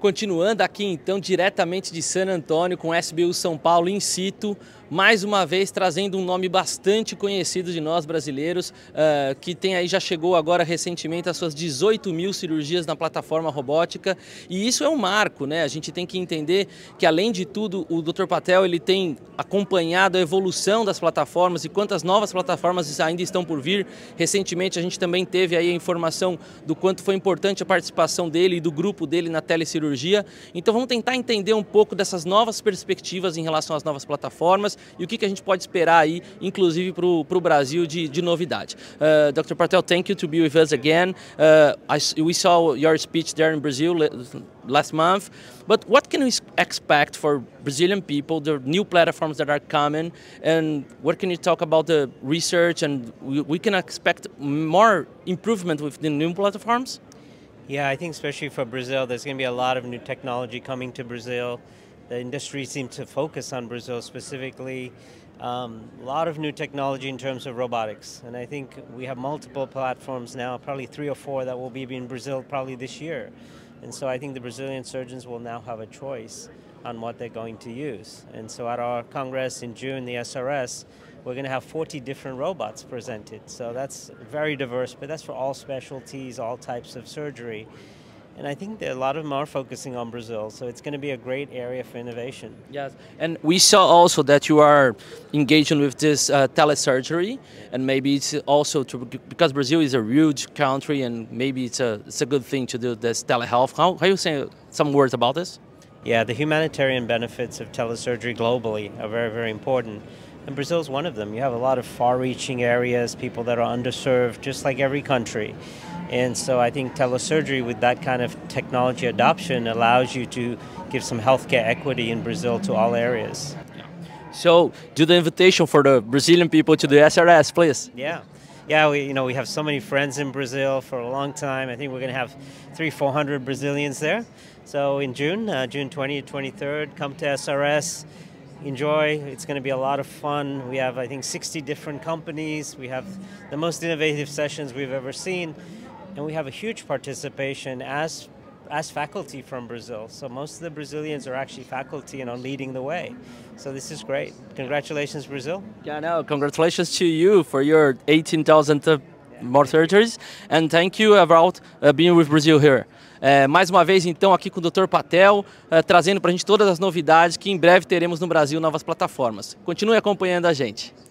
Continuando aqui então diretamente de San Antônio com SBU São Paulo in situ, mais uma vez trazendo um nome bastante conhecido de nós brasileiros, uh, que tem aí já chegou agora recentemente às suas 18 mil cirurgias na plataforma robótica e isso é um marco, né? A gente tem que entender que além de tudo o Dr. Patel ele tem acompanhado a evolução das plataformas e quantas novas plataformas ainda estão por vir. Recentemente a gente também teve aí a informação do quanto foi importante a participação dele e do grupo dele na telecirurgia cirurgia. Então vamos tentar entender um pouco dessas novas perspectivas em relação às novas plataformas e o que, que a gente pode esperar aí, inclusive para o Brasil de, de novidade. Uh, Dr. Patel, thank you to be with us again. Uh, I, we saw your speech there in Brazil last month, but what can we expect for Brazilian people, the new platforms that are coming, and what can you talk about the research and we, we can expect more improvement with the new platforms? Yeah, I think especially for Brazil, there's going to be a lot of new technology coming to Brazil. The industry seems to focus on Brazil specifically. Um, a lot of new technology in terms of robotics. And I think we have multiple platforms now, probably three or four that will be in Brazil probably this year. And so I think the Brazilian surgeons will now have a choice on what they're going to use. And so at our Congress in June, the SRS, we're going to have 40 different robots presented. So that's very diverse, but that's for all specialties, all types of surgery. And I think that a lot of them are focusing on Brazil, so it's going to be a great area for innovation. Yes, and we saw also that you are engaging with this uh, telesurgery, and maybe it's also to, because Brazil is a huge country, and maybe it's a, it's a good thing to do this telehealth. How, how you say some words about this? Yeah, the humanitarian benefits of telesurgery globally are very, very important. And Brazil is one of them. You have a lot of far reaching areas, people that are underserved, just like every country. And so I think telesurgery with that kind of technology adoption allows you to give some healthcare equity in Brazil to all areas. So do the invitation for the Brazilian people to the SRS, please. Yeah. Yeah, we, you know, we have so many friends in Brazil for a long time. I think we're going to have three, 400 Brazilians there. So in June, uh, June 20th, 23rd, come to SRS, enjoy. It's going to be a lot of fun. We have, I think, 60 different companies. We have the most innovative sessions we've ever seen and we have a huge participation as as faculty from Brazil. So most of the Brazilians are actually faculty and are leading the way. So this is great. Congratulations, Brazil. Yeah, no, congratulations to you for your 18,000 uh, more surgeries. And thank you about uh, being with Brazil here. É, eh, mais uma vez, então, aqui com o Dr. Patel, eh, trazendo para a gente todas as novidades que em breve teremos no Brasil novas plataformas. Continue acompanhando a gente.